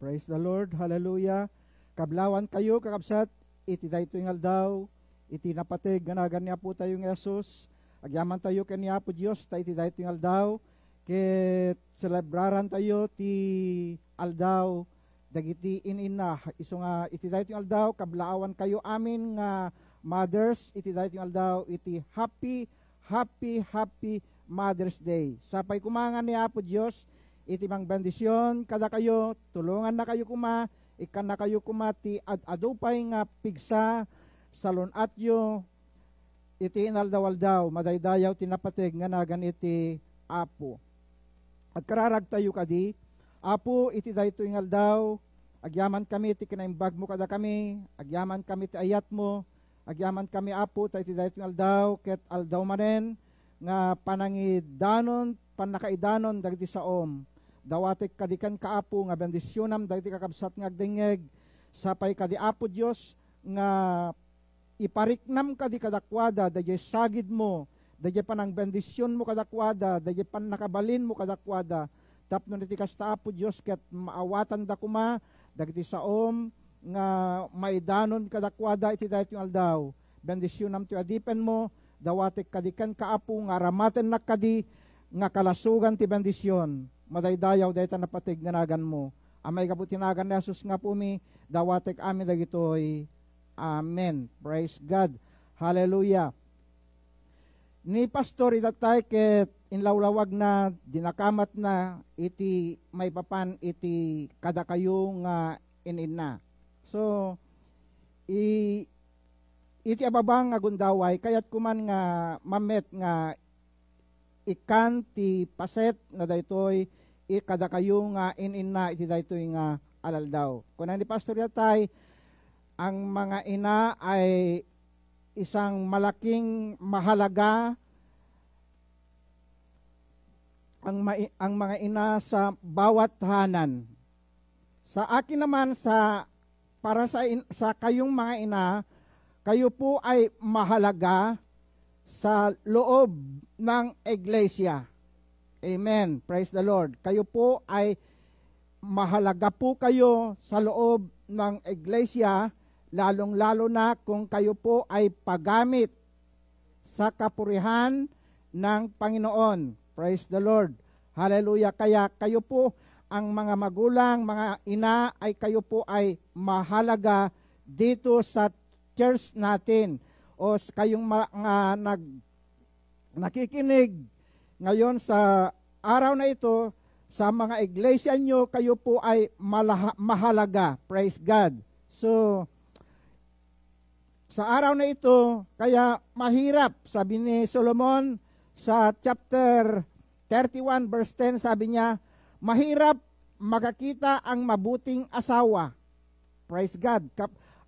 Praise the Lord. Hallelujah. Kablawan kayo, kakabsat. Iti daytoy nga daw. Iti napatig ganagan niya po tayo ng Yesus. Agyaman tayo kay kaniya po Diyos. Ta iti daytoy nga daw. Ket celebraran tayo ti aldaw. Dagiti inina. Iso nga iti daytoy nga daw. Kablawan kayo amin nga mothers. Iti daytoy nga daw. Iti happy, happy, happy Mother's Day. Sapay kumangan ni Apo Diyos itimang bendisyon kada kayo, tulungan na kayo kuma, ikan na kayo kuma, ti ad adupay nga pigsa, salonatyo, iti inaldawal daw, madaydayaw tinapatig nga nagan iti apo. At kararag tayo kadi, apo iti dayto ingal daw, agyaman kami iti kinaimbag mo kada kami, agyaman kami iti ayat mo, agyaman kami apo, ta iti dayto ingal daw, ket aldaw manen, nga panangidanon, panakaidanon dagiti sa om Dawati kadikan kaapo nga bendisyonam dagiti kakabsat nga agdengeg sapay kadi apo Dios nga ipariknam kadi kadakwada dagiti sagid mo dagiti panang bendisyon mo kadakwada dagiti pan nakabalin mo kadakwada tapno niti kasta apo Dios ket maawatan da kuma dagiti saom nga maidanon kadakwada iti dayto aldaw bendisyonam ti adipen mo dawatek kadikan kaapo nga ramaten nakadi nga kalasugan ti bendisyon madaydayaw dayta napatig ganagan mo. Amay kabutinagan ni Jesus nga po mi, dawatek amin dagitoy. Amen. Praise God. Hallelujah. Ni pastor itatay ket inlawlawag na dinakamat na iti may papan iti kada kayo nga inin na. So, i, iti ababang nga gundaway, kayat kuman nga mamet nga ikan ti paset na daytoy ikada kayo nga ah, inin na iti dayto nga alal daw. Kunan ni pastor yatay, ang mga ina ay isang malaking mahalaga ang, ma- ang mga ina sa bawat hanan. Sa akin naman sa para sa in, sa kayong mga ina, kayo po ay mahalaga sa loob ng iglesia. Amen. Praise the Lord. Kayo po ay mahalaga po kayo sa loob ng iglesia, lalong-lalo na kung kayo po ay pagamit sa kapurihan ng Panginoon. Praise the Lord. Hallelujah. Kaya kayo po ang mga magulang, mga ina ay kayo po ay mahalaga dito sa church natin o kayong mga nag nakikinig ngayon sa araw na ito, sa mga iglesia nyo, kayo po ay malaha, mahalaga. Praise God. So, sa araw na ito, kaya mahirap, sabi ni Solomon sa chapter 31 verse 10, sabi niya, mahirap makakita ang mabuting asawa. Praise God.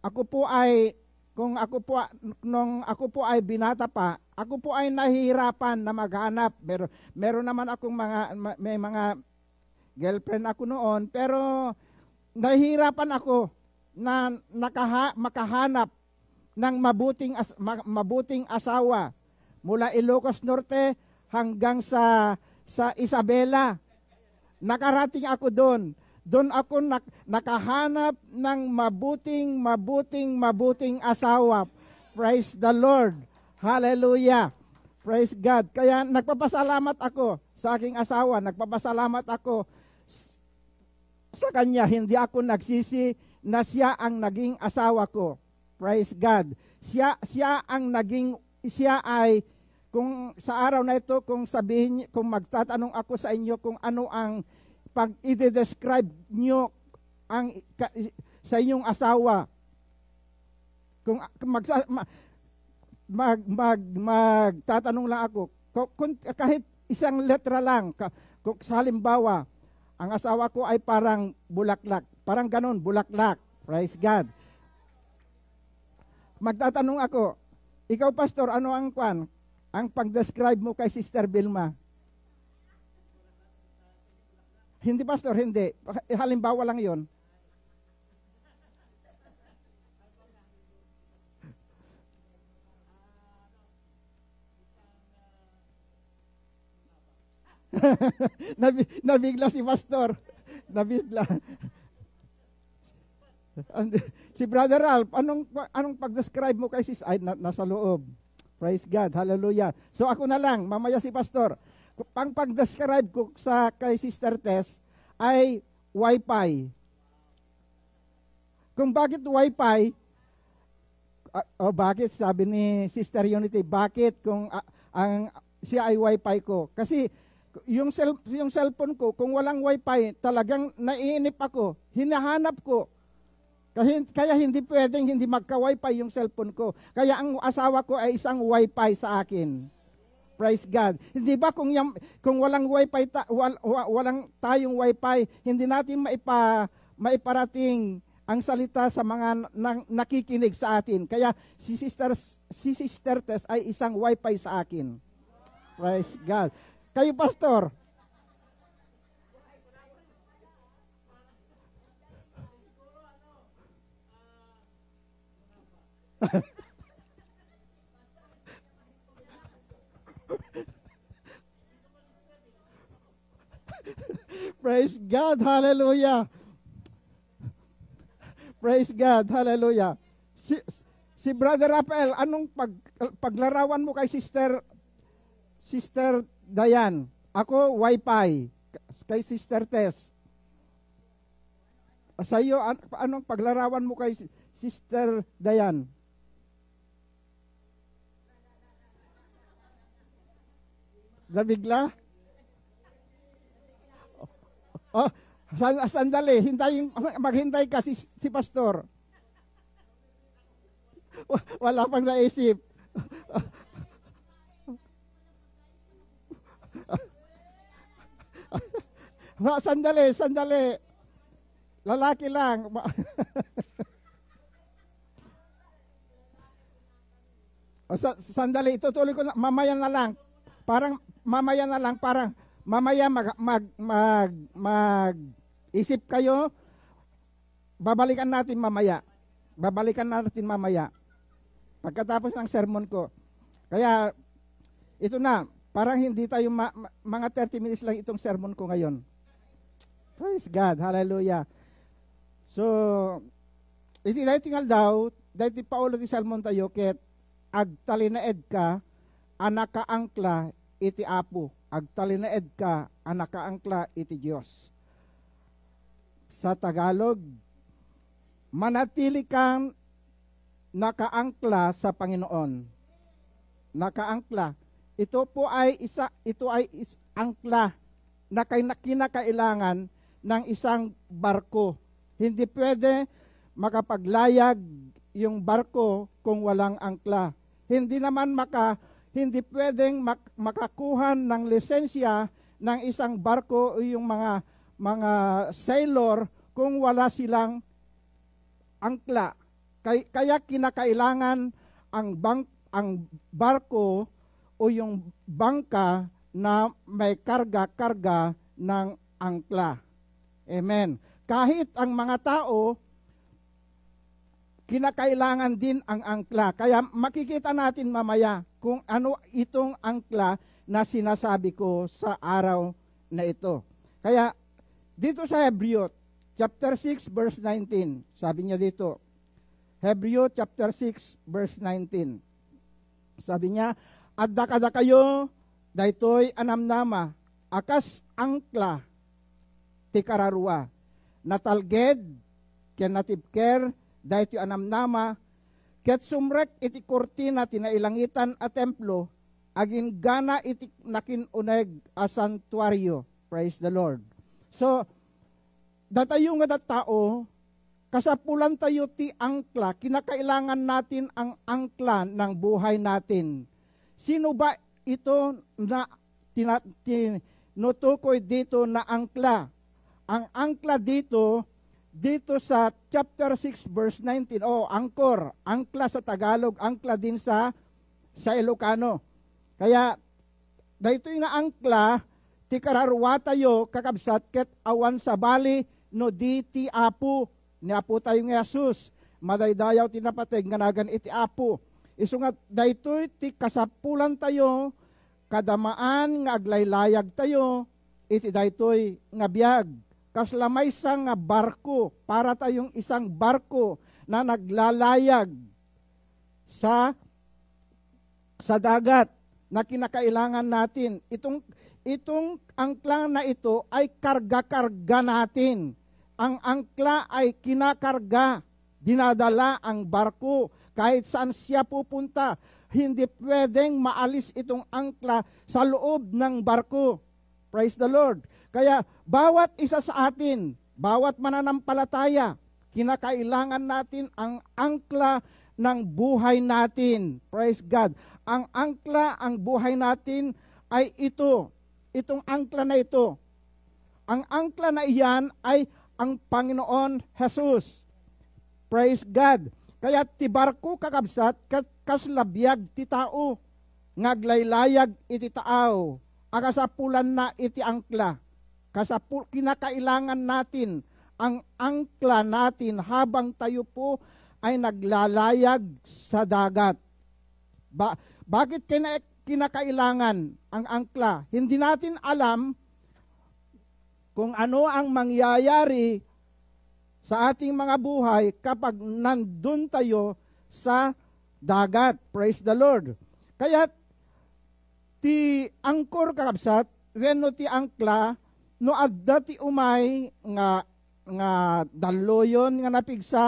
Ako po ay kung ako po, nung ako po ay binata pa, ako po ay nahihirapan na maghanap. Meron, meron naman akong mga, may mga girlfriend ako noon, pero nahihirapan ako na nakaha, makahanap ng mabuting, as, ma, mabuting asawa mula Ilocos Norte hanggang sa, sa Isabela. Nakarating ako doon doon ako nak- nakahanap ng mabuting, mabuting, mabuting asawa. Praise the Lord. Hallelujah. Praise God. Kaya nagpapasalamat ako sa aking asawa. Nagpapasalamat ako sa kanya. Hindi ako nagsisi na siya ang naging asawa ko. Praise God. Siya, siya ang naging, siya ay, kung sa araw na ito, kung sabihin, kung magtatanong ako sa inyo kung ano ang pag i-describe nyo ang, ka, sa inyong asawa, kung magsa, mag, mag, mag, magtatanong lang ako, kung, kahit isang letra lang, kung sa halimbawa, ang asawa ko ay parang bulaklak, parang ganun, bulaklak, praise God. Magtatanong ako, ikaw pastor, ano ang kwan? Ang pag-describe mo kay Sister Vilma? Hindi, Pastor, hindi. Eh, halimbawa lang yon. Nabi, nabigla si pastor. Nabigla. And, si Brother Ralph, anong, anong pag-describe mo kay sis? Ay, na, nasa loob. Praise God. Hallelujah. So ako na lang, mamaya si pastor pang pag-describe ko sa kay Sister Tess ay Wi-Fi. Kung bakit Wi-Fi, uh, oh, bakit sabi ni Sister Unity, bakit kung uh, ang siya ay Wi-Fi ko? Kasi yung, cell, yung cellphone ko, kung walang Wi-Fi, talagang naiinip ako, hinahanap ko. Kaya, kaya hindi pwedeng hindi magka-Wi-Fi yung cellphone ko. Kaya ang asawa ko ay isang Wi-Fi sa akin. Praise God. Hindi ba kung, yung, kung walang wifi, ta, wal, walang tayong wifi, hindi natin maipa, maiparating ang salita sa mga na, nakikinig sa atin. Kaya si Sister, si Sister Tess ay isang wifi sa akin. Praise God. Kayo, Pastor, Praise God. Hallelujah. Praise God. Hallelujah. Si, si Brother Raphael, anong pag, paglarawan mo kay Sister Sister Dayan? Ako, Wi-Fi. Kay Sister Tess. Sa iyo, anong paglarawan mo kay Sister Dayan? Nabigla? Oh, oh sandali, hintay, maghintay ka si, si pastor. Wala pang naisip. sandali, sandali. Lalaki lang. sandali, itutuloy ko na, mamaya na lang. Parang mamaya na lang para mamaya mag mag mag, mag isip kayo babalikan natin mamaya. Babalikan natin mamaya. Pagkatapos ng sermon ko. Kaya ito na, parang hindi tayo ma- ma- mga 30 minutes lang itong sermon ko ngayon. Praise God. Hallelujah. So, itinaitingal daw, dahil paulo ti sermon tayo, ket agtalinaed ka, anak ka angkla, iti apo, agtalinaed ka, anakaangkla iti Diyos. Sa Tagalog, manatili kang nakaangkla sa Panginoon. Nakaangkla. Ito po ay isa, ito ay is, angkla na kay kinakailangan ng isang barko. Hindi pwede makapaglayag yung barko kung walang angkla. Hindi naman maka hindi pwedeng mak- makakuha ng lisensya ng isang barko o yung mga mga sailor kung wala silang angkla. Kay, kaya kinakailangan ang bank ang barko o yung bangka na may karga-karga ng angkla. Amen. Kahit ang mga tao kinakailangan din ang angkla. Kaya makikita natin mamaya kung ano itong angkla na sinasabi ko sa araw na ito. Kaya dito sa Hebreo chapter 6 verse 19, sabi niya dito. Hebreo chapter 6 verse 19. Sabi niya, Adda-kada kayo, daytoy anamnama, akas angkla, tikararua, natalged, kenatibker, daytoy anamnama, Ket sumrek iti kurtina tinailangitan a templo, agin gana iti nakinuneg a santuario. Praise the Lord. So, datayo nga dat tao, kasapulan tayo ti angkla, kinakailangan natin ang angkla ng buhay natin. Sino ba ito na tinutukoy dito na angkla? Ang angkla dito dito sa chapter 6 verse 19. Oh, angkor, angkla sa Tagalog, angkla din sa sa Ilocano. Kaya daytoy nga angkla ti kararwatayo kakabsat ket awan sa bali no di ti apo ni apo tayo nga Jesus madaydayaw ti napateg nga nagan iti apo isu nga daytoy ti kasapulan tayo kadamaan nga aglaylayag tayo iti daytoy nga biag kas lamay sang nga barko para tayong isang barko na naglalayag sa sa dagat na kinakailangan natin. Itong itong angkla na ito ay karga-karga natin. Ang angkla ay kinakarga, dinadala ang barko kahit saan siya pupunta. Hindi pwedeng maalis itong angkla sa loob ng barko. Praise the Lord. Kaya bawat isa sa atin, bawat mananampalataya, kinakailangan natin ang angkla ng buhay natin. Praise God. Ang angkla, ang buhay natin ay ito. Itong angkla na ito. Ang angkla na iyan ay ang Panginoon Jesus. Praise God. Kaya tibarko kakabsat, kaslabyag ti tao, ngaglaylayag iti tao, agasapulan na iti angkla. Kasapul, kinakailangan natin ang angkla natin habang tayo po ay naglalayag sa dagat. Ba, bakit kina, kinakailangan ang angkla? Hindi natin alam kung ano ang mangyayari sa ating mga buhay kapag nandun tayo sa dagat. Praise the Lord. Kaya ti angkor kakabsat, wenno ti angkla, no adda ti umay nga nga daloyon nga napigsa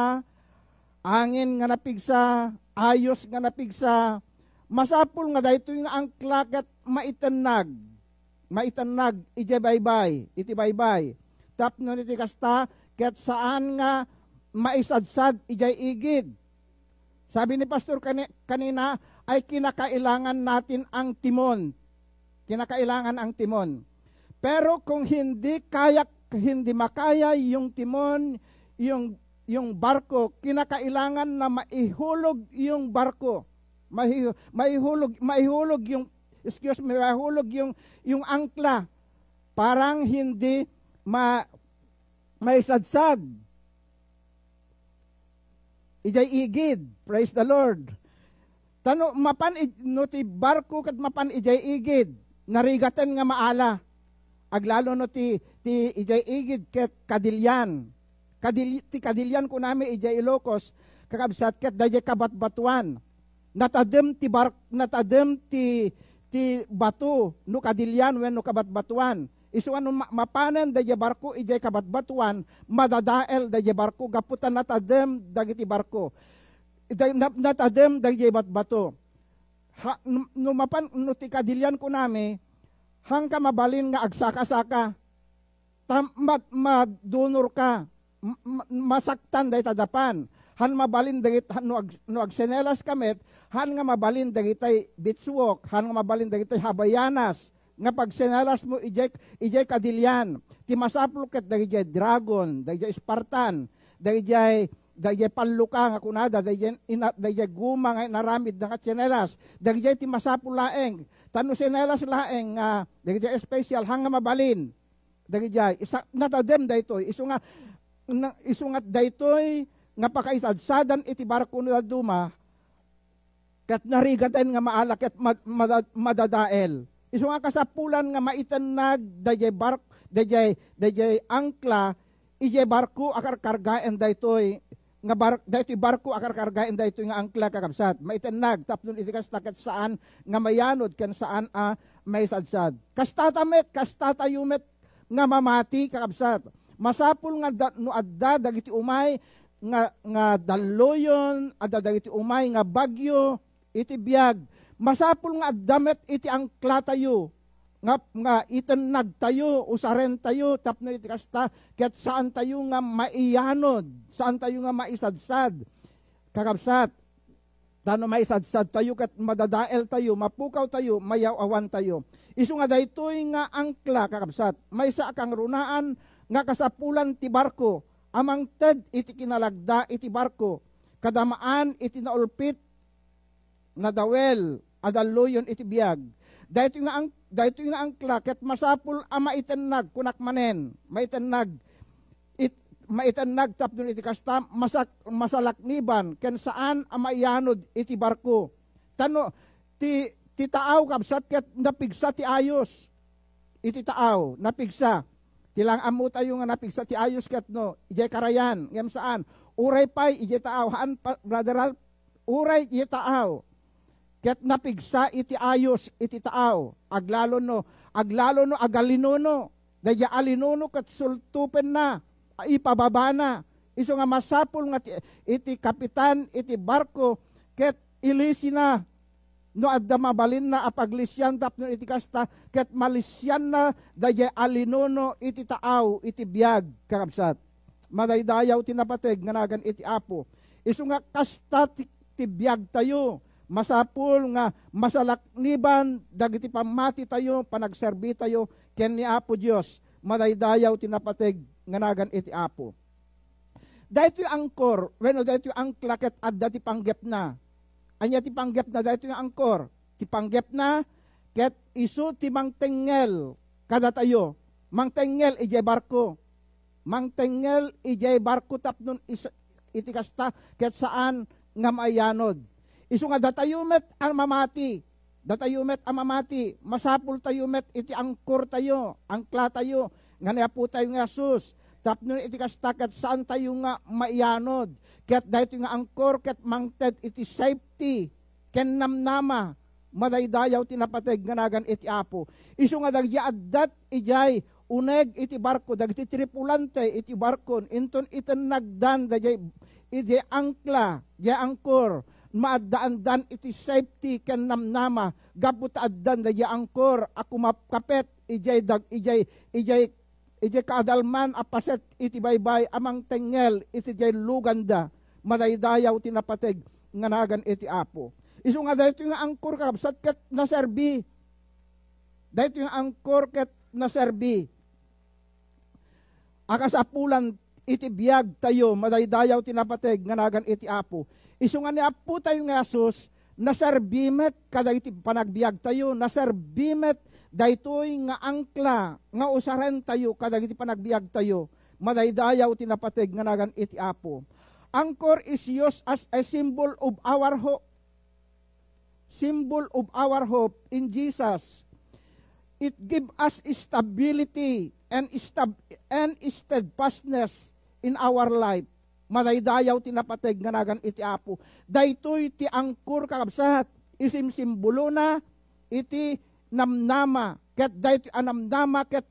angin nga napigsa ayos nga napigsa masapul nga daytoy nga angklak at maitanag maitanag iti baybay iti baybay tapno niti kasta ket saan nga maisadsad ijay igid sabi ni pastor kanina ay kinakailangan natin ang timon kinakailangan ang timon pero kung hindi kaya hindi makaya yung timon, yung yung barko, kinakailangan na maihulog yung barko. Maihulog, maihulog, yung excuse me, mahulog yung yung angkla. Parang hindi ma maisadsad. Ijay igid, praise the Lord. Tano mapan no ti barko kat mapan ijay igid, narigatan nga maala aglalo no ti, ti ijay igid ket kadilyan. Kadil, ti kadilyan ko nami ijay Ilocos, kakabsat ket dayay kabatbatuan. Natadem ti bark, natadem ti, ti bato, no kadilyan wen no kabatbatuan. Isuan no mapanen dayay barko ijay kabatbatuan, madadael dayay barko, gaputan natadem dagiti barko. Natadem dayay batbato. Ha, no, no mapan no ti kadilyan ko nami hangka mabalin nga agsaka-saka. Tamat madunor ka. Masaktan day tadapan. Han mabalin dagit han no, ag, no agsenelas kamit, han nga mabalin dagitay bitswok, han nga mabalin dagitay habayanas, nga pagsenelas mo ijay, ijay kadilyan. Ti masapluket dagitay dragon, dagitay Spartan, dagitay dagay paluka nga kunada dagay ina dagay guma nga naramid nga tsinelas dagay ti masapulaeng Tanu sinelas laeng eh, nga, dagiti special hanga mabalin. Dagiti isa natadem daytoy, isu nga na, isungat daytoy nga pakaisadsadan iti barko nila duma kat narigatan nga maalak at mad, mad, madadael. Isu nga kasapulan nga maiten nag dayjay bark dayjay dayjay angkla ije barko akar kargaen daytoy nga bar, daytoy barko akar akarkargain daytoy nga angkla kakabsat maitanag tapnon iti kastakat saan nga mayanod kan saan a ah, may sadsad kastatamet yumet nga mamati kakabsat masapul nga da, no adda dagiti umay nga nga daloyon adda dagiti umay nga bagyo iti biag masapul nga addamet iti angkla tayo nga nga iten nagtayo usaren tayo tapno iti kasta ket saan tayo nga maiyanod Saan tayo nga maisadsad? Kakabsat, Dano maisadsad tayo kat madadael tayo, mapukaw tayo, mayawawan tayo. Isu nga daytoy nga angkla kakabsat, may sa kang runaan nga kasapulan ti barko, amang ted iti kinalagda iti barko, kadamaan iti naulpit na dawel, adaloyon iti biyag. Daytoy nga ang daytoy nga angkla ket masapul ama itenag kunak manen, maitenag maitan nagtap nun iti kastam, masak, masalakniban, ken saan ang iti barko. Tano, ti, ti taaw kabsat ket napigsa ti ayos. Iti taaw, napigsa. Tilang amu tayo nga napigsa ti ayos ket no, ijay karayan, ngem saan. Uray pay, ijay taaw, haan, pa, brother Ralph, uray ijay taaw. Ket napigsa iti ayos, iti taaw. Aglalo no, aglalo no, agalinono. no, daya alinono kat sultupen na ipababa na. Iso nga masapol nga iti kapitan, iti barko, ket ilisi na no adda mabalin na apaglisyan tap no iti kasta ket malisyan na daye alinono iti taaw iti biag kakabsat madaydayaw tinapateg nga nagan iti apo isu nga kasta ti biag tayo masapul nga masalakniban dagiti pamati tayo panagserbi tayo ken ni apo Dios madaydayaw tinapateg nganagan iti apo. Dahito yung angkor, wenno dahito yung angkla ket adda ti panggep na. Anya ti panggep na dahito yung angkor, ti panggep na ket isu ti mangtengel kada tayo. Mangtengel ijay barko. Mangtengel ijay barko tapnon iti kasta ket saan nga maayanod. Isu nga datayo met ang mamati. Datayo met ang mamati. Masapul tayo met iti angkor tayo, angkla tayo nga na po tayo nga sus. Tapno iti kastakat saan tayo nga maianod. Ket dahito nga angkor, ket mangted iti safety. Ken namnama, malaydayaw tinapateg nga nagan iti apo. Isu nga dagya addat ijay uneg iti barko dagiti tripulante iti barko. inton iten nagdan dagay ijay angkla, jay angkor maaddaandan iti safety ken namnama gabot addan da angkor ako mapkapet ijay dag ijay ijay iti kadalman apaset iti baybay amang tengel iti jay luganda madaydayaw tinapateg nga nagan iti apo. Isu nga dahito nga angkor ka ket na serbi. Dahito nga angkor ket na serbi. Akasapulan iti biyag tayo madaydayaw tinapateg nga nagan iti apo. Isu nga ni apo tayo nga Asus, naserbimet kada iti panagbiag tayo, na naserbimet daytoy nga angkla nga usaren tayo kadagiti panagbiag tayo madaydayaw tinapatig nga nagan iti apo anchor is used as a symbol of our hope symbol of our hope in Jesus it give us stability and stab and steadfastness in our life madaydayaw tinapatig nga nagan iti apo daytoy ti angkor kakabsat isim simbolo na iti namnama, ket dayto anamnama ket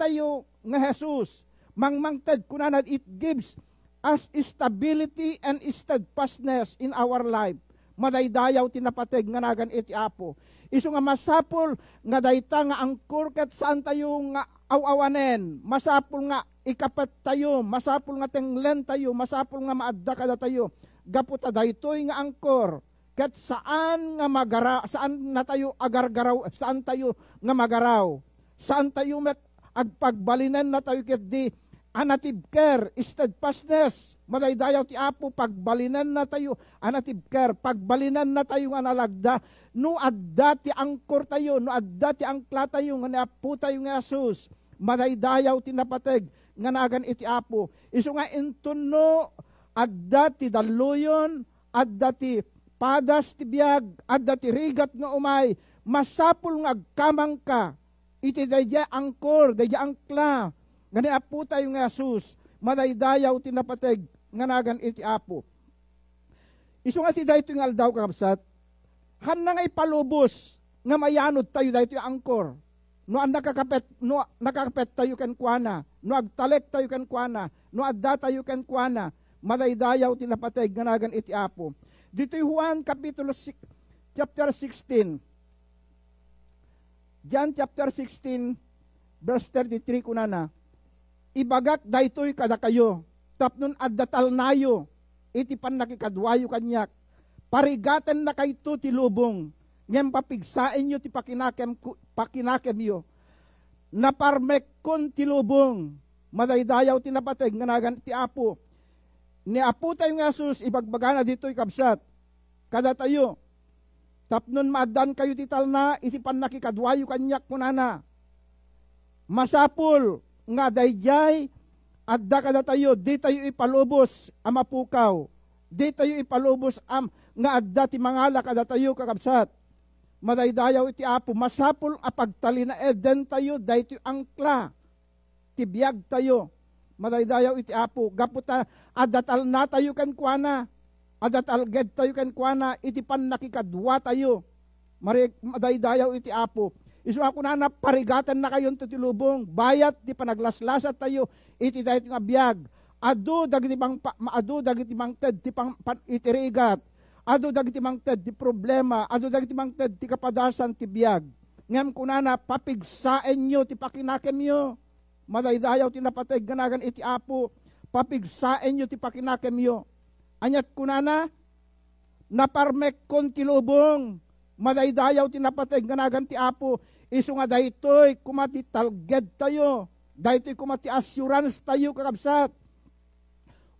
tayo nga Jesus, mangmangtad kunanan it gives us stability and steadfastness in our life. Madaydayaw tinapateg nga nagan iti apo. Iso nga masapol nga dayta nga angkor ket saan tayo nga awawanen. Masapol nga ikapat tayo, masapol nga tenglen tayo, masapol nga maadda kada tayo. Gaputa daytoy nga angkor Kat saan nga magara, saan na agargaraw, saan tayo nga magaraw, saan tayo met agpagbalinan na tayo ket di anatibker, steadfastness, madaydayaw ti Apo, pagbalinan na tayo, care, pagbalinan na tayo nga nalagda, no adda ti angkor tayo, no adda ti angkla tayo, nga apo tayo nga Asus, madaydayaw ti napateg, nga nagan iti Apo. Isu nga intuno, adda ti daluyon, adda ti padas biag adda tirigat nga umay, masapul nga agkamang ka, iti dayja angkor, dayja angkla, gani apo tayo nga sus, madaydayaw tinapateg, nga nagan iti apo. Isu nga si dayto nga aldaw kakabsat, han nga ipalubos, nga mayanod tayo dayto angkor, no ang nakakapet, no nakakapet tayo kan kuana, no agtalek tayo kan kuana, no adda tayo kan kuana, madaydayaw tinapateg, nga nagan iti apo. Dito Juan Kapitulo chapter 16. John chapter 16, verse 33 kunana. Ibagat daytoy kada kayo, tapnon addatal nayo, iti nakikadwayo kanyak, Parigaten na kayto ti lubong, ngem papigsain nyo ti pakinakem, pakinakem yo, naparmek kon ti lubong, madaydayaw ti napateg, nganagan ti apo, Ni apo tayo nga Asus, ibagbagana dito'y kabsat. Kada tayo, tapnon maadan kayo tital na, isipan na kikadwayo kanyak kunana. Masapul nga dayjay, at da kada tayo, di tayo ipalubos ang mapukaw. Di tayo ipalubos am nga adda ti mangala kada tayo kakabsat. Madaydayaw iti apo, masapul apagtali na eden tayo, dayto angkla. Tibiyag tayo. Madaydayaw iti apo, gaputa adat al natayo kan kuana, adat al ged tayo kan kuana, iti pan nakikadwa tayo. Mari madaydayaw iti apo. Isu ako na naparigatan na kayon tutilubong, bayat di panaglaslasat tayo, iti dayat nga biyag. Adu dagiti bang maadu dagiti bang ted ti pang itirigat. Adu dagiti bang ted ti problema, adu dagiti bang ted ti kapadasan ti biyag. Ngem kunana papigsaen nyo ti pakinakem nyo. Madaydayaw ti napateg ganagan iti apo papigsaen yo ti pakinakem yo. Anyat kunana, naparmek kon kilubong, madaydayaw nga nagan ti apo, iso nga daytoy kumati talged tayo, daytoy kumati assurance tayo kakabsat.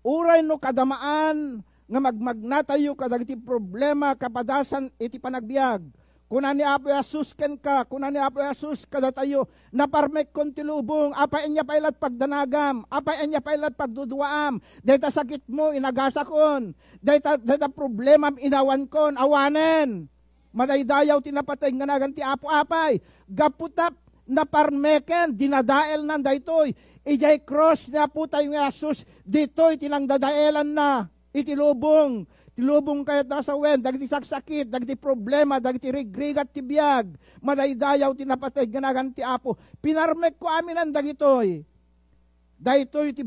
Uray no kadamaan, nga magmagna tayo kadagiti problema kapadasan iti panagbiag Kuna ni Apo Yesus ken ka, kuna ni Apo Yesus kadatayo, naparmek kon tilubong, apa inya pailat pagdanagam, apa inya pailat pagduduaam, dayta sakit mo inagasa kon, dayta, dayta problema inawan kon, awanen. Madaydayaw tinapatay nga nagan ti Apo Apay, gaputap na parmeken, dinadael nan daytoy, ijay cross na putay nga Yesus, ditoy tinang dadaelan na, itilubong, Ilubong kaya't nasawen, dagiti saksakit, dagiti problema, dagiti rigrigat ti biyag, madaydayaw ti napatay, ganagan ti apo. Pinarmek ko amin ang dagitoy. Daytoy ti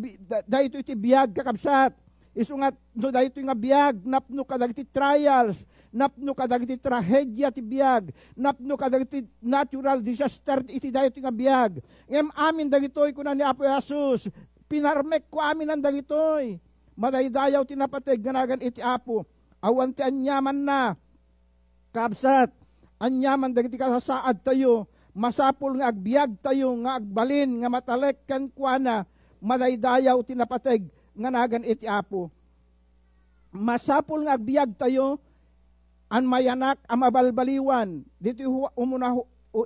daytoy ti biyag kakabsat. Isungat no daytoy nga biyag napno kadagiti trials, napno kadagiti trahedya ti biyag, napno kadagiti natural disaster iti daytoy nga biyag. Ngem amin dagitoy kunan ni Apo Jesus, pinarmek ko amin ang dagitoy madaydayaw tinapateg ganagan iti apo. Awan ti anyaman na. Kabsat, anyaman dagiti kasasaad tayo. Masapul nga agbiag tayo nga agbalin nga matalek kan kuana madaydayaw tinapatig nga iti apo. Masapul nga agbiag tayo an mayanak ang mabalbaliwan. Dito umuna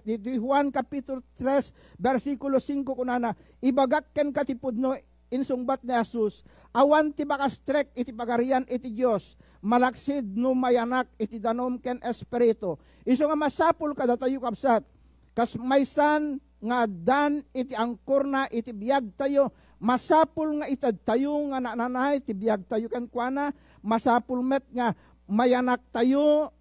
dito Juan Kapitulo 3, versikulo 5 kunana, ibagak ken katipudno insungbat ni Asus, awan ti makastrek iti pagarian iti Dios, malaksid no mayanak iti danom ken espiritu. Iso nga masapul kada tayo kapsat, kas maysan nga dan iti angkor na iti biyag tayo, masapul nga itad tayo nga nananay iti biyag tayo ken kuana, masapul met nga mayanak tayo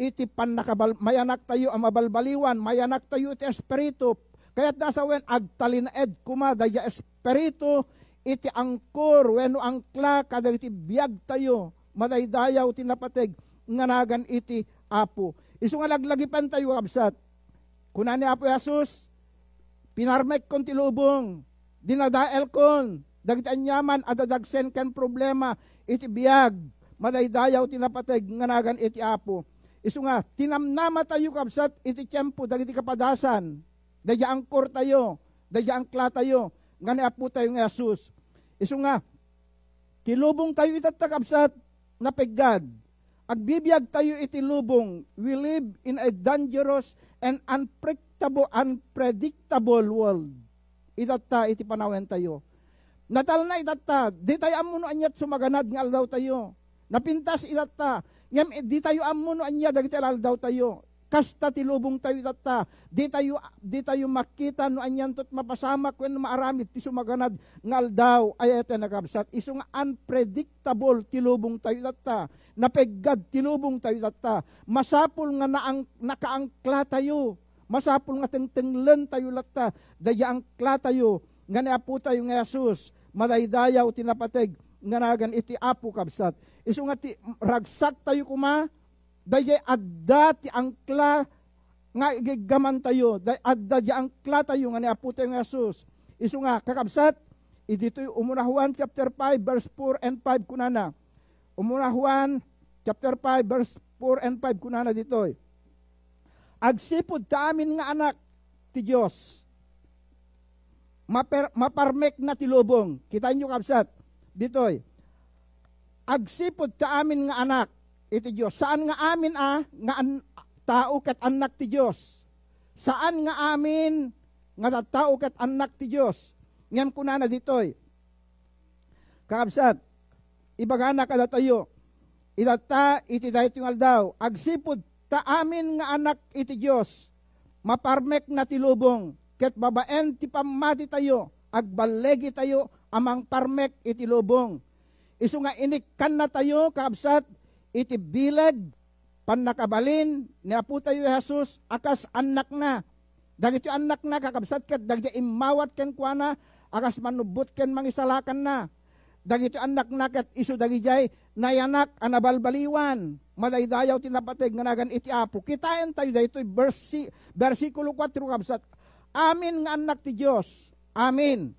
iti panakabal mayanak tayo ang mabalbaliwan mayanak tayo iti espiritu kayat nasa wen agtalinaed kuma daya espiritu iti angkor wenno angkla kadagiti biag tayo madaydayaw tinapateg nganagan iti apo. Isu nga laglagipan tayo absat. Kuna ni Apo Yesus, pinarmek kon tilubong, dinadael kon, dagiti anyaman adadagsen ken problema iti biag madaydayaw tinapateg nganagan iti apo. Isu nga tinamnama tayo kabsat iti tiempo dagiti kapadasan. Dayang angkor tayo, dayang angkla tayo ngani apo tayo ng Yesus. Isu nga, kilubong tayo itatakabsat na peggad. Agbibiyag tayo itilubong. We live in a dangerous and unpredictable, unpredictable world. Itata iti panawen tayo. Natal na itata, di tayo amuno anyat sumaganad nga aldaw tayo. Napintas itata, ngam di tayo amuno anya dagiti aldaw tayo kasta tilubong tayo tatta. Di tayo, di tayo makita no anyan tot mapasama kung maaramit ti sumaganad ngal daw ay ete nagabsat. Iso nga unpredictable tilubong tayo tatta. Napeggad tilubong tayo tatta. Masapol nga naang, nakaangkla tayo. Masapol nga tengtenglen tayo latta. Dayaangkla tayo. Nga niapu tayo nga Yesus. Madaydayaw tinapateg. Nga nagan iti apo kabsat. Iso nga ti ragsak tayo kuma Daya ti angkla nga igigaman tayo. Daya adda di angkla tayo nga niapo tayo nga Jesus. Isu nga kakabsat iditoy umunahuan chapter 5 verse 4 and 5 kunana. Umunahuan chapter 5 verse 4 and 5 kunana ditoy. Agsipod ta amin nga anak ti Dios. Maper, maparmek na ti lubong. Kita nyo kapsat. Ditoy. Agsipod ta amin nga anak iti Dios. Saan nga amin ah, nga an, tao kat anak ti Dios. Saan nga amin nga tao kat anak ti Dios. Ngam kunana ditoy. Kakabsat, ibagana kada tayo. Idata iti daytong aldaw, agsipod ta amin nga anak iti Dios. Maparmek na ti lubong. ket babaen ti pamati tayo, agbalegi tayo amang parmek iti lubong. Isu nga inikkan na tayo kaabsat iti bilag pannakabalin ni apo tayo Jesus akas anak na dagiti anak na kakabsat ket dagiti imawat ken kuana akas manubot ken mangisalakan na dagiti anak na ket isu dagijay nayanak anabalbaliwan madaydayaw tinapateg nga nagan iti apo kitaen tayo daytoy versi bersikulo 4 kabsat amin nga anak ti Dios amin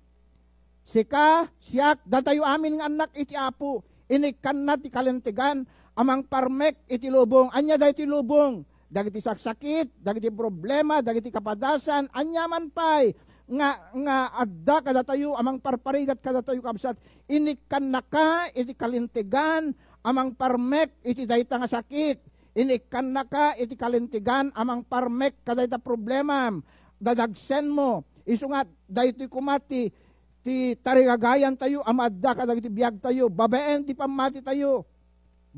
sika siak datayo amin nga anak iti apo inikan na ti kalentigan amang parmek iti lubong, anya dahiti lubong, dagiti saksakit, dagiti problema, dagiti kapadasan, anyaman pay, nga nga adda kadatayo amang parparigat kadatayo kapsat, inikan naka iti kalintigan amang parmek iti dayta nga sakit inikan naka iti kalintigan amang parmek kadayta problema dadagsen mo isungat daytoy kumati ti tarigagayan tayo amadda kadagiti biag tayo babaen ti pamati tayo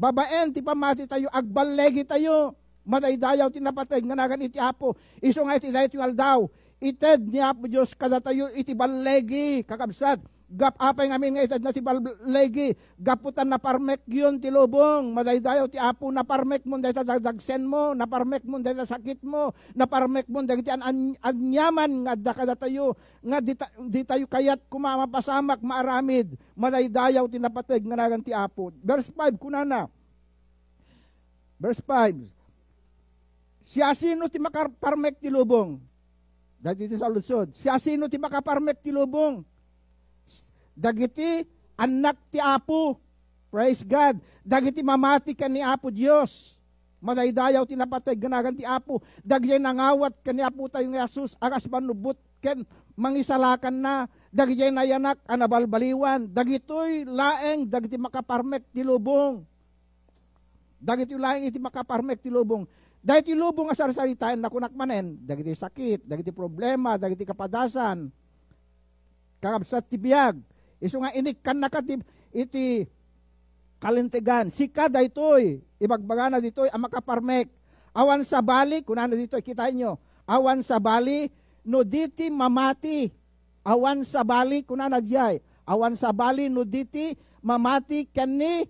babaen ti pamati tayo, agballegi tayo, madaydayaw tinapatay, nga nagan iti apo, iso nga iti dayo aldaw, ited ni apo Diyos kada tayo iti ballegi, kakabsat, gap apay ngamin nga isad na si Balegi, gaputan na parmek yun ti lubong, madaydayo ti apo na parmek mo dahil sa dagdagsen mo, na parmek mo dahil sa sakit mo, na parmek mo dahil ti an anyaman nga dakada tayo, nga di, ta, tayo kayat kumamapasamak maaramid, madaydayo ti napateg nga nagan ti apo. Verse 5, kunana, verse 5, siya sino ti makaparmek ti lubong, dahil iti sa lusod, siya sino ti makaparmek ti lubong, dagiti anak ti Apo. Praise God. Dagiti mamati ka ni Apo Dios. Madaydayaw ti napatay ganagan ti Apo. Dagiti nangawat ka ni Apo tayo ng Yesus. Akas manubot ken mangisalakan na. Dagiti nayanak anabalbaliwan. Dagitoy laeng dagiti makaparmek ti lubong. Dagiti laeng iti makaparmek ti lubong. Dagiti lubong asarsaritaan na kunakmanen. Dagiti sakit, dagiti problema, dagiti kapadasan. Kakabsat ti biyag Isu nga ini kanakatib iti kalintigan. Sika da ito'y, ibagbaga na dito'y ang makaparmek. Awan sa bali, kunan na dito'y, kita nyo. Awan sa bali, no diti mamati. Awan sa bali, kunan na diyay. Awan sa bali, no diti mamati kani.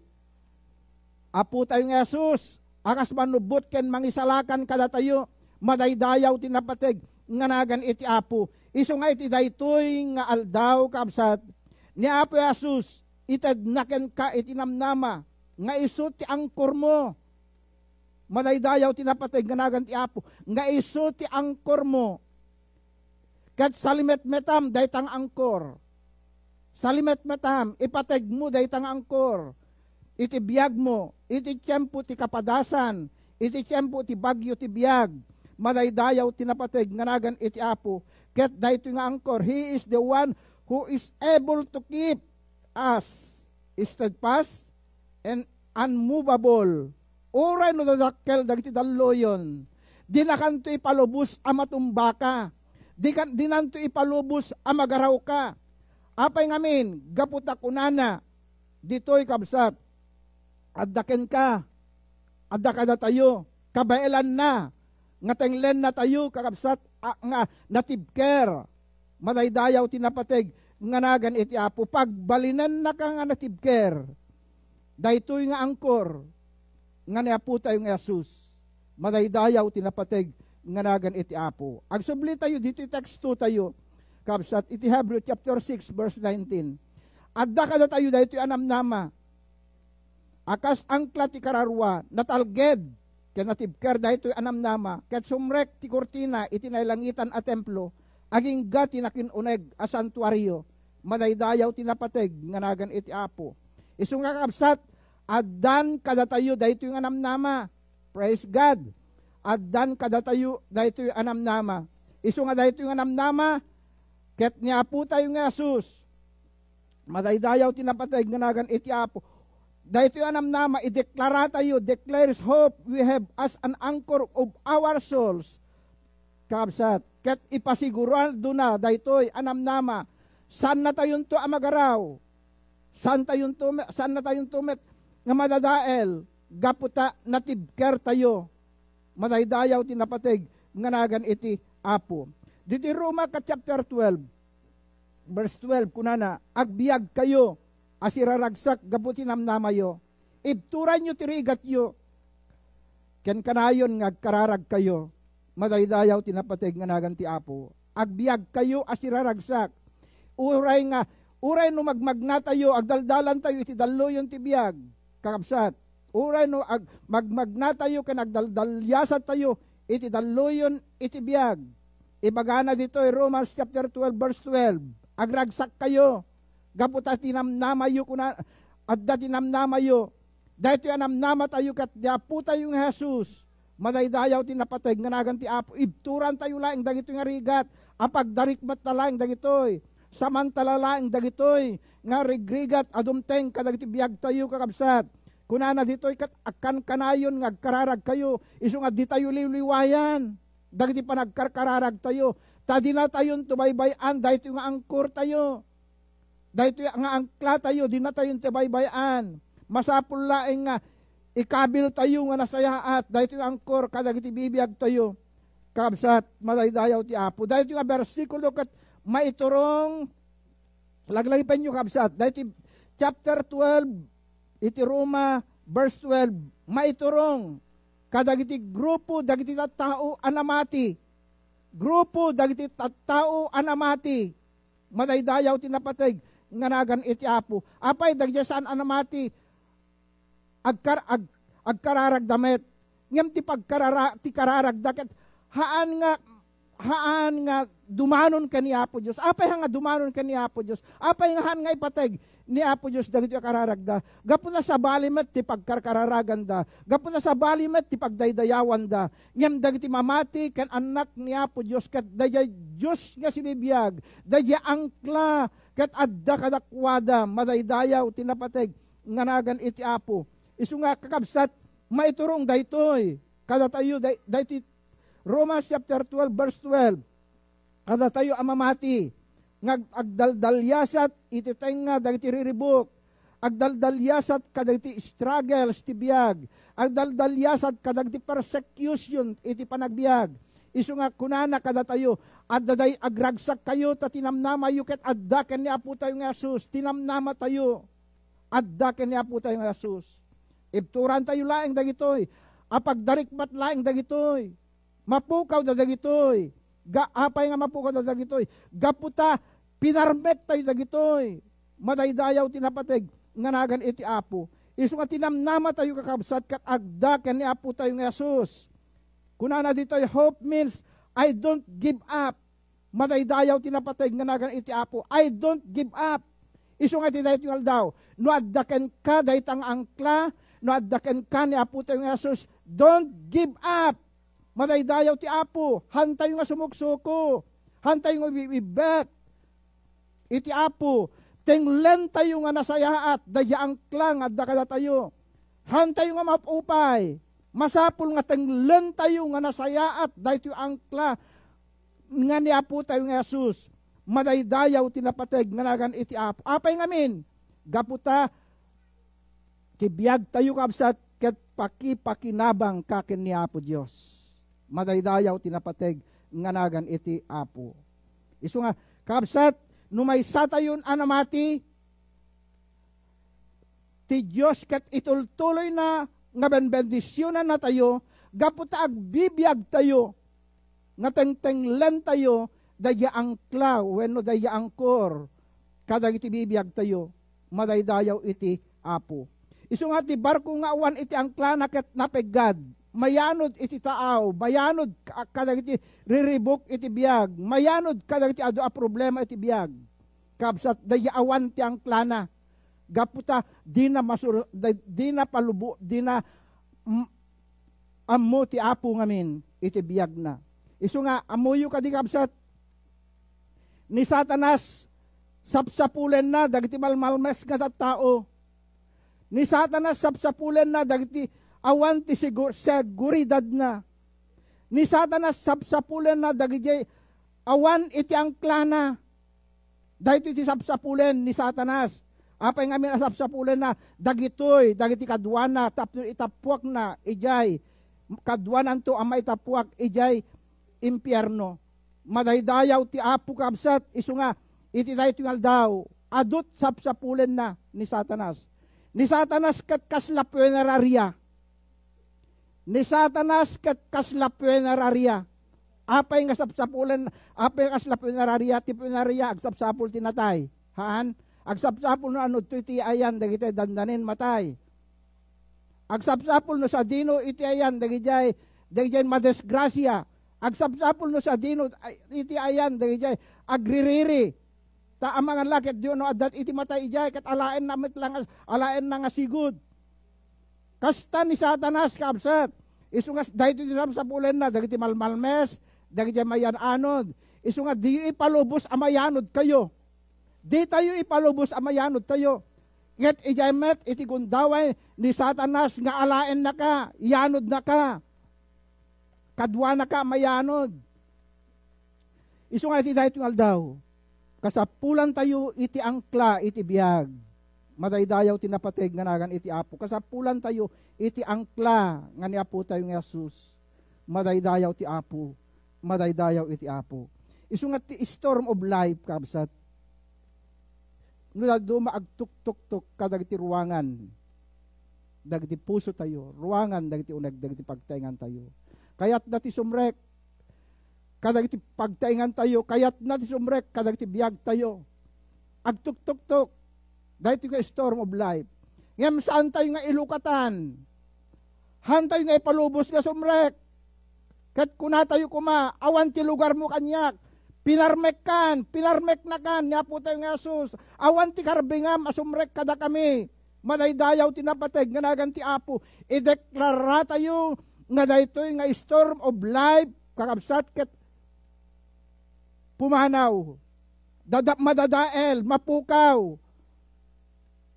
Apo tayong Yesus, akas manubot ken mangisalakan kada tayo, madaydayaw tinapatig, nga nagan iti apo. Isu nga iti daytoy nga aldaw kapsat, Ni Apo Asus, itadnaken ka itinamnama, nga iso ti angkor mo. Malaydayaw tinapatay ganagan ti Apo, nga iso ti angkor mo. Kat salimet metam, daytang angkor. Salimet metam, ipateg mo daytang angkor. Iti biyag mo, iti tiyempo ti kapadasan, iti tiyempo ti bagyo ti biyag. Malaydayaw tinapatay ganagan iti Apo, ket daytoy nga angkor, He is the one who is able to keep us steadfast and unmovable. Uray no dadakkel dagiti dalloyon. Di na kanto ipalubos ama tumbaka. Di, kan, di nanto ipalubos ama garaw ka. Apay ngamin, gaputa kunana. Dito'y kabsat. Addaken ka. addaka na tayo. Kabailan na. ngatenglen tenglen na tayo kakabsat. A, nga natibker malaydayaw tinapateg, nganagan iti apo, pagbalinan na ka nga daytoy nga angkor, nga apo tayo nga Asus, malaydayaw tinapateg, nganagan iti apo. Agsubli tayo dito teksto tayo, kapsat iti Hebrew chapter 6 verse 19. Adda kada tayo daytoy anam nama akas angkla ti kararwa, natalged, ken natibker daytoy anam nama ket sumrek ti kurtina iti nailangitan a templo, Aging gati na kinuneg a santuario, manaydayaw tinapateg, nga nagan iti apo. Isong nga kapsat, addan kadatayo, dahito yung anamnama. Praise God. Addan kadatayo, dahito yung anamnama. Iso nga dahito yung anamnama, ket ni apo tayo nga Jesus. Madaydayaw tinapatay ganagan iti apo. Dahito yung anamnama, ideklara tayo, declares hope we have as an anchor of our souls. Kapsat, Kat ipasiguruan do na, daytoy, anamnama, San na tayon to amagaraw? San tayon to, san na tayon to met, nga madadael, gaputa natibker tayo, madaydayaw tinapatig, nga nagan iti apo. Diti Roma ka chapter 12, verse 12, kunana, agbiag kayo, asiraragsak gabuti namnamayo, ibturan nyo tirigat yo, ken kanayon nga kararag kayo, madaydayaw tinapatig nga nagan ti Apo. Agbiag kayo asiraragsak. Uray nga, uray no magmagna tayo, agdaldalan tayo, iti dallo yung tibiyag. Kakabsat. Uray no ag, magmagna tayo, kanagdaldalyasat tayo, iti dallo iti itibiyag. Ibagana dito, Romans chapter 12, verse 12. Agragsak kayo. Gaputa tinamnamayo kuna, at dati namnamayo. Dahito yan namnama tayo kat diapu tayo ng Jesus madaydayaw ti napatay nga ti apo ibturan tayo laing dagito nga rigat apag darikmat na laing dagitoy samantala laing dagitoy nga rigrigat adumteng kadagiti biyag tayo kakabsat kunana ditoy kat akan kanayon nga kayo iso nga di tayo liwliwayan dagiti panagkarkararag tayo tadi na tayon tubaybayan dahito nga angkor tayo dahito nga angkla tayo di na tayon tubaybayan masapul laing nga ikabil tayo nga nasayaat, dahito yung angkor, kadagiti bibiyag tayo, kabsat, madaydayaw ti apo. Dahito yung versikulo kat maiturong, laglagi pa nyo kabsat, dahito chapter 12, iti Roma, verse 12, maiturong, kadagiti grupo, dagiti tao, anamati, grupo, dagiti tao, anamati, madaydayaw ti napatay, nga nagan iti apo. Apay, dagyasan anamati, agkar ag, agkararagdamet ngem ti pagkarara ti kararagdaket haan nga haan nga dumanon kani Apo Dios apay nga dumanon kani Apo Dios apay nga han nga ipateg ni Apo Dios dagiti kararagda. Gapo na sa balimet ti pagkarkararagan da. Gapo na sa balimet ti pagdaydayawan da. Ngem dagiti mamati kan anak ni Apo Dios ket dayay Dios nga si Bibiyag. dayay angkla ket adda kadakwada madaydayaw tinapateg nganagan iti Apo isu nga kakabsat maiturong daytoy kada tayo daytoy Romans chapter 12 verse 12 kada tayo amamati nga agdaldalyasat iti nga dagiti riribok agdaldalyasat kadagiti struggles ti biag agdaldalyasat kadagiti persecution iti panagbiag isu nga kunana kada tayo at daday agragsak kayo ta tinamnama yuket, ket adda ken ni apo tayo nga Jesus tinamnama tayo adda ken ni apo tayo nga Jesus Ibturan tayo laing dagitoy. Apagdarikbat laing dagitoy. Mapukaw da dagitoy. Gaapay nga mapukaw da dagitoy. Gaputa, pinarmek tayo dagitoy. Madaydayaw tinapatig, nganagan iti apo. Isu nga tinamnama tayo kakabsat kat agda ni apo tayo nga Yesus. Kuna na dito hope means I don't give up. Madaydayaw tinapatig, nganagan iti apo. I don't give up. Isu nga ti dayto daw. No ka ka ang angkla no adda ken ni apo tayong nga Jesus, don't give up. Madaydayaw ti apo, hantay nga sumuksuko, hantay nga ibibet. Iti apo, tinglen tayo nga nasayaat, dayaang klang adda kada tayo. Hantay nga mapupay, masapul nga tinglen tayo nga nasayaat, dayto angkla nga ni apo tayong nga Jesus. Madaydayaw tinapateg nga nagan iti apo. Apay ngamin, gaputa Kibiyag tayo kapsat ket pakinabang kakin ni Apo Dios. Madaydayaw tinapateg nganagan iti Apo. Isu nga kapsat numaysa tayon anamati ti Dios ket itultuloy na nga benbendisyonan na tayo gaputa agbibiyag tayo nga tengtenglen tayo daya ang klaw wenno daya ang kor kadag iti bibiyag tayo madaydayaw iti apo Isu nga ti barko nga awan iti ang klanaket napeggad. Mayanod iti taaw, mayanod kadag iti riribok iti biyag, mayanod kadag iti adu a problema iti biyag. Kabsat dayaawan ti ang klana. Gaputa di na masur di na palubo, di na mm, ammo ti apo ngamin iti biyag na. Isu nga amuyo kadi kabsat ni Satanas sapsapulen na dagiti malmalmes nga tao ni Satanas sapsapulan na dagiti awan ti sigur, seguridad na. Ni Satanas sapsapulan na dagiti awan iti na. Dahito iti sapsapulan ni Satanas. Apay nga mina sapsapulan na dagitoy, dagiti kadwana, tapno itapuak na, ijay. Kadwanan to ama itapuak, ijay, impyerno. Madaydayaw ti apu kabsat, iso nga, iti dahito nga daw, adot sapsapulan na ni Satanas Ni Satanas kat kasla puenararia. Ni Satanas kat kasla puenararia. Apay nga sapsapulan, apay nga kasla puenararia, ti puenararia, agsapsapul tinatay. Haan? Agsapsapul no ano, iti ayan, dagiti dandanin matay. Agsapsapul no sa dino, iti ayan, dagiti dagiti madesgrasya. Agsapsapul no sa dino, iti ayan, dagiti agririri ta amangan laki at diyo no adat iti matay ijay kat alaen na lang alaen na nga sigud. Kasta ni satanas kaabsat. Isungas dahito ti sa pulen na dagiti malmalmes dagiti mayan anod. Isungas di ipalubos amayanod kayo. Di tayo ipalubos amayanod tayo. Get ijay met iti gundaway ni satanas nga alaen na ka, yanod na ka. Kadwa na ka mayanod. Isungas iti dahito aldaw. daw Kasapulan tayo iti angkla iti biyag. Madaydayaw tinapateg nga nagan iti apo. Kasapulan tayo iti angkla nga ni apo tayo ng Yesus. Madaydayaw ti apo. Madaydayaw iti apo. Isungat ti storm of life kabsat. Nula duma agtuktok-tok kadagiti ruangan. Dagiti puso tayo. Ruangan dagiti unag dagiti pagtaingan tayo. Kaya't dati sumrek kadagiti pagtaingan tayo, kayat natin sumrek, kadagiti biyag tayo. Agtuktuktok, dahito nga storm of life. Ngayon saan tayo nga ilukatan? Hantay tayo nga ipalubos nga sumrek. Kat kuna tayo kuma, awan ti lugar mo kanyak. Pinarmek kan, pinarmek na kan, niya po tayo nga Asus. Awan ti karbingam, asumrek kada kami. Madaydayaw tinapateg, nga nagan ti apo. Ideklara tayo nga daytoy nga storm of life kakabsat ket pumanaw, dada, madadael, mapukaw,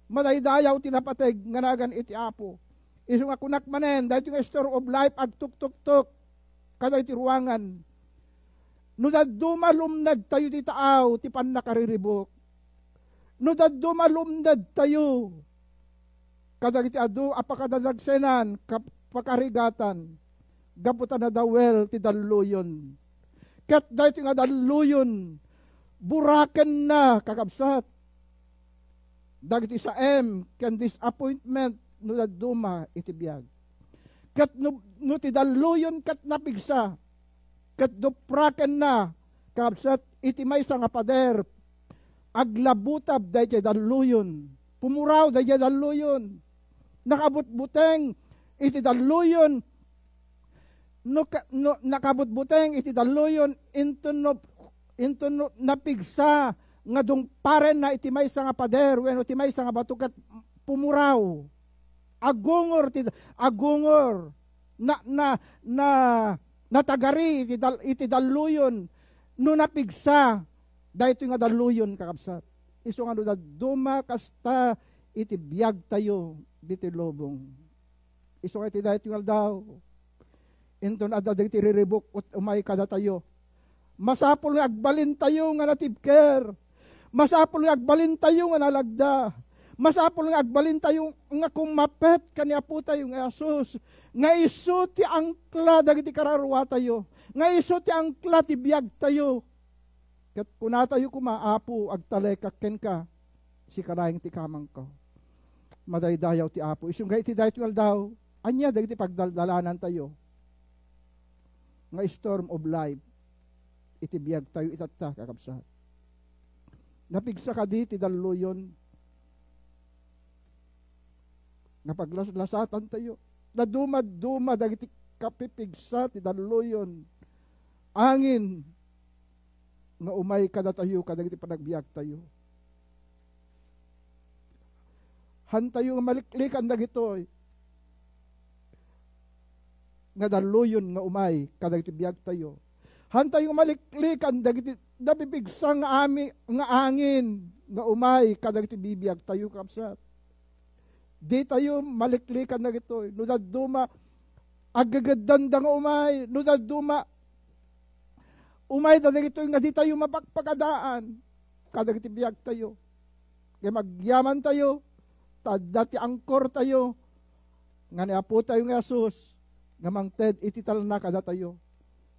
madaydayaw tinapateg, nganagan iti apo. Isung akunak manen, dahil yung store of life at tuk-tuk-tuk, kada iti ruangan. No dumalumnad tayo ti taaw, ti pan nakariribok. No dumalumnad tayo, kadag iti adu, apakadadagsenan, kapakarigatan, gaputan na dawel, ti daluyon Kat dahito nga daluyon, buraken na kakabsat. Dagiti sa M, can disappointment no daduma iti biag. Kat no, no ti daluyon kat napigsa, kat dupraken na kakabsat iti maysa nga pader, aglabutab dahiti daluyon, pumuraw dahiti daluyon, nakabutbuteng iti daluyon, no, no nakabutbuteng iti daluyon into no into no, napigsa nga dungparen na iti maysa nga pader wenno iti maysa nga batukat pumuraw agungor ti agungor na na na natagari iti, dal, iti daluyon no napigsa dahito nga daluyon kakabsat iso nga no duma kasta iti biyag tayo biti lobong iso nga iti dahito nga daw into na dagiti riribok ut umay kada tayo. Masapol nga agbalin tayo nga natibker. Masapol nga agbalin tayo nga nalagda. Masapol nga agbalin tayo nga kumapet kaniya po tayo nga Asus. Nga iso ti angkla dagiti kararwa tayo. Nga iso ti angkla ti biyag tayo. Kat kuna tayo kumaapo agtalekak ken ka si karayang ti kamang ko. Madaydayaw ti apo. Isungay ti daytual daw. Anya dagiti pagdaldalanan tayo nga storm of life, itibiyag tayo itatta kakabsat. Napigsa ka di, tidalluyon, nga paglasatan tayo, na dumad-dumad, dagiti kapipigsa, tidalluyon, angin, nga umay kada tayo, kadagiti panagbiag tayo. Han tayo nga maliklikan dagitoy, nga daluyon nga umay kadagiti biag tayo. Hantay maliklikan dagiti nabibigsang nga ami nga angin nga umay kadagiti bibiyag tayo kapsat. Di tayo maliklikan na gito. No duma, agagandanda nga umay. Nudad duma, umay na gito nga di tayo mapagpagadaan. Kadagiti biyag tayo. Kaya magyaman tayo. Tadati angkor tayo. Nga niapo tayo nga Yesus ngamang ted iti talnak adatayo,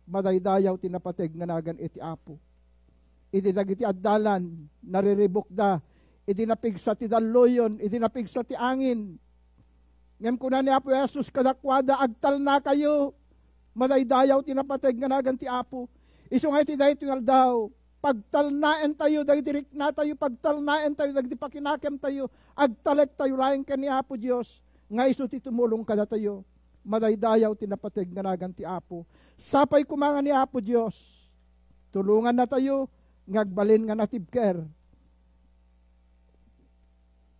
madaydayaw tinapateg nga nagan iti apo. Iti dagiti addalan, nariribok da, iti napigsa ti daloyon, iti napigsa ti angin. Ngem kuna ni Apo Jesus kadakwada, agtal na kayo, madaydayaw tinapateg nga nagan ti apo. Iso nga iti dahito nga daw, pagtalnaen tayo, dagitirik na tayo, pagtalnaen tayo, dagitipakinakem tayo, agtalek tayo, lain ka ni Apo Diyos, nga iso ti tumulong kada tayo madaydayaw tinapatig nga ti Apo. Sapay kumangan ni Apo Dios. Tulungan na tayo, ngagbalin nga natibker.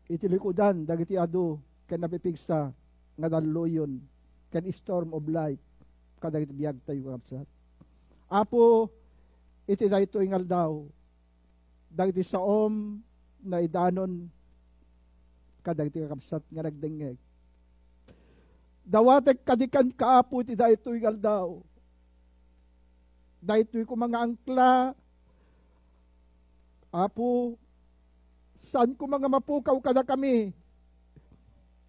Itilikudan, dagiti ado, kan napipigsa, nga daloyon, kan storm of life, kadagiti biyag tayo kapsat. Apo, iti dayto ingal daw, dagiti saom na idanon, kadagiti kapsat nga nagdengeg Dawatek kadikan kaapo ti daytoy galdaw. Daytoy ko mga angkla. Apo, saan ko mga mapukaw kada kami?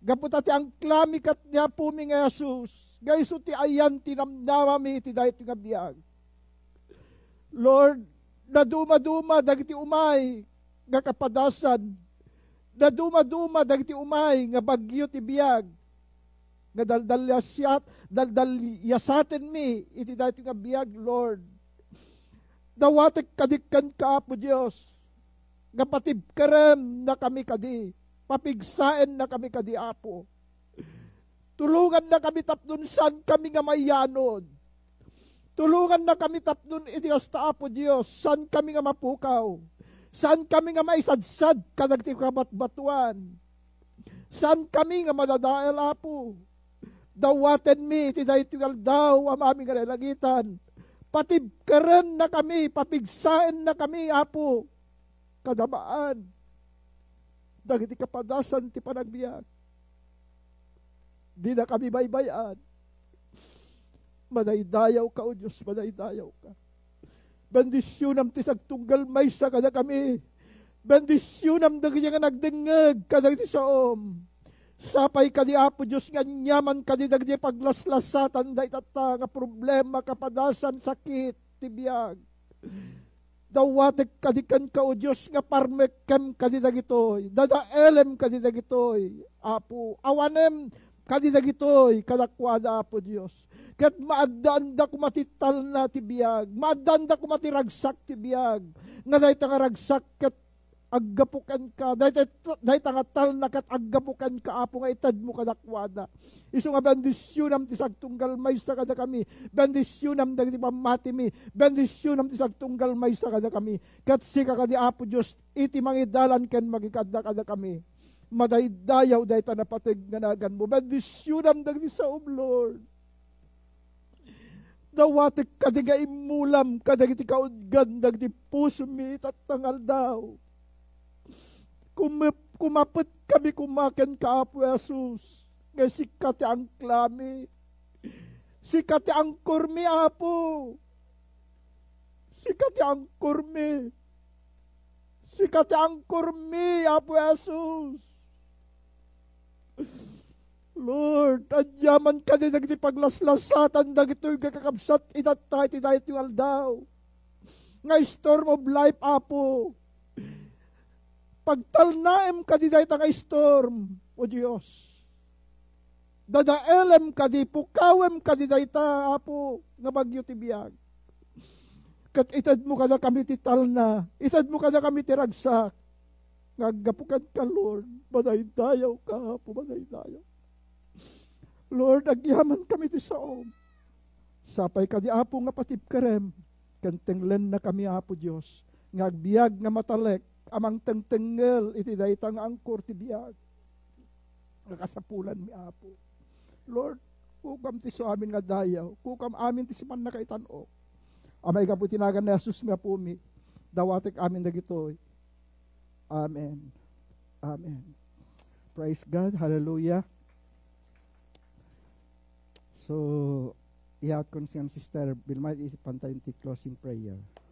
Gapot ati ang klamikat niya po mi nga Yasus. Gaiso ti ayan tinamnama mi iti dayto nga biyag. Lord, naduma-duma dagiti umay nga kapadasan. Naduma-duma dagiti umay nga bagyo ti biyag nga daldalyasat, daldalyasatin mi, iti dati nga biyag, Lord. Dawatek kadikan ka, Apo Diyos. Nga patibkarem na kami kadi. Papigsain na kami kadi, Apo. Tulungan na kami tapdun san kami nga mayanod. Tulungan na kami tapdun iti hasta, Apo Diyos, san kami nga mapukaw. San kami nga maisadsad kadag kabatbatuan. San kami nga madadael, Apo Dawaten mi, iti daytoy daw am aming kalalagitan. Patibkaran na kami, papigsain na kami, Apo. Kadamaan. Dagiti kapadasan ti panagbiyak. Di na kami baybayan. Madaydayaw ka, O Diyos, madaydayaw ka. Bendisyonam ti sagtunggal maysa kada kami. Bendisyonam dagiti nga nagdengeg kada ti saom Sapay kadi Apo Diyos nga nyaman kadi dagdi paglaslasatan da itata nga problema kapadasan sakit tibiyag. Dawatek kan ka o Diyos nga parmek kem kadi dagitoy. Dadaelem kadi dagitoy. Apo, awanem kadi dagitoy kadakwada Apo Diyos. Kat maadaan da kumatital na tibiyag. Maadaan da kumatiragsak tibiyag. Nga da nga ragsak kat aggapukan ka dahit dahit nga nakat aggapukan ka apo nga itad mo kadakwada isu nga bendisyonam ti sagtunggal maysa kada kami bendisyonam dagiti pamati mi bendisyonam ti sagtunggal maysa kada kami kat sika kadi apo Dios iti mangidalan ken magikadda kada kami madaydayaw dayta napateg nga nagan mo bendisyonam dagiti sa um, Lord dawatek kadiga imulam kadagiti kaudgan dagiti puso mi tatangal daw kumapit kami kumaken kaapo Yesus. Nga sikat ang klami. Sikat ang kurmi, apo. Sikat ang kurmi. Sikat ang kurmi, apo Yesus. Lord, adyaman ka din dagiti paglaslasatan dagitoy kakakabsat itatay tayo ti dayat yung aldaw. Nga storm of life, apo. Pagtalnaem kadi dayta nga storm, o Dios. Dadaelem kadi pukawem kadi dayta apo nga bagyo ti biag. Kat itad mo kada kami ti talna, itad mo kada kami ti ragsak. ka, Lord, baday dayaw ka, apo, baday dayaw. Lord, agyaman kami ti saom. Sapay kadi apo nga patipkarem, karem, kenteng len na kami apo Dios, ngagbiag nga matalek, amang tengtengel iti daytang angkor ti biag. Nakasapulan mi apo. Lord, kukam ti so amin nga dayaw, kukam amin ti siman man nakaitanok. Amay ka po tinagan na Jesus mi apo mi, dawatek amin dagitoy. Amen. Amen. Praise God. Hallelujah. So, ihat ko siya Sister Bilmay, isipan tayong closing prayer.